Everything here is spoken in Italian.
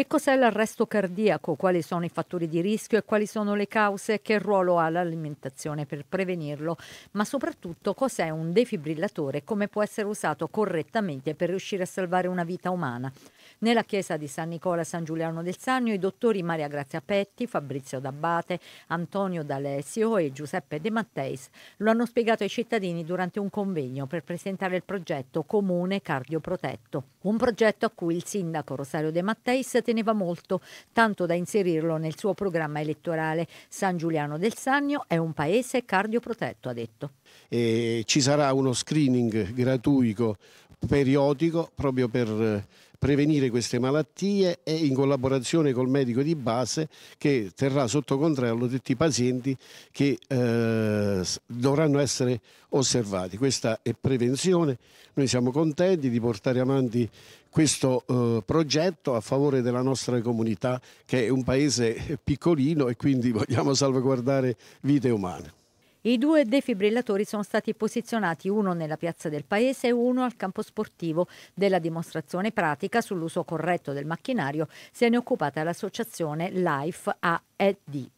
Che cos'è l'arresto cardiaco? Quali sono i fattori di rischio e quali sono le cause? Che ruolo ha l'alimentazione per prevenirlo? Ma soprattutto cos'è un defibrillatore e come può essere usato correttamente per riuscire a salvare una vita umana? Nella chiesa di San Nicola e San Giuliano del Sannio i dottori Maria Grazia Petti, Fabrizio D'Abbate, Antonio D'Alessio e Giuseppe De Matteis lo hanno spiegato ai cittadini durante un convegno per presentare il progetto Comune Cardioprotetto, un progetto a cui il sindaco Rosario De Matteis teneva molto, tanto da inserirlo nel suo programma elettorale. San Giuliano del Sannio è un paese cardioprotetto, ha detto. E ci sarà uno screening gratuito periodico proprio per eh, prevenire queste malattie e in collaborazione col medico di base che terrà sotto controllo tutti i pazienti che eh, dovranno essere osservati. Questa è prevenzione, noi siamo contenti di portare avanti questo eh, progetto a favore della nostra comunità che è un paese eh, piccolino e quindi vogliamo salvaguardare vite umane. I due defibrillatori sono stati posizionati uno nella piazza del paese e uno al campo sportivo. Della dimostrazione pratica sull'uso corretto del macchinario se ne è occupata l'associazione LIFE AED.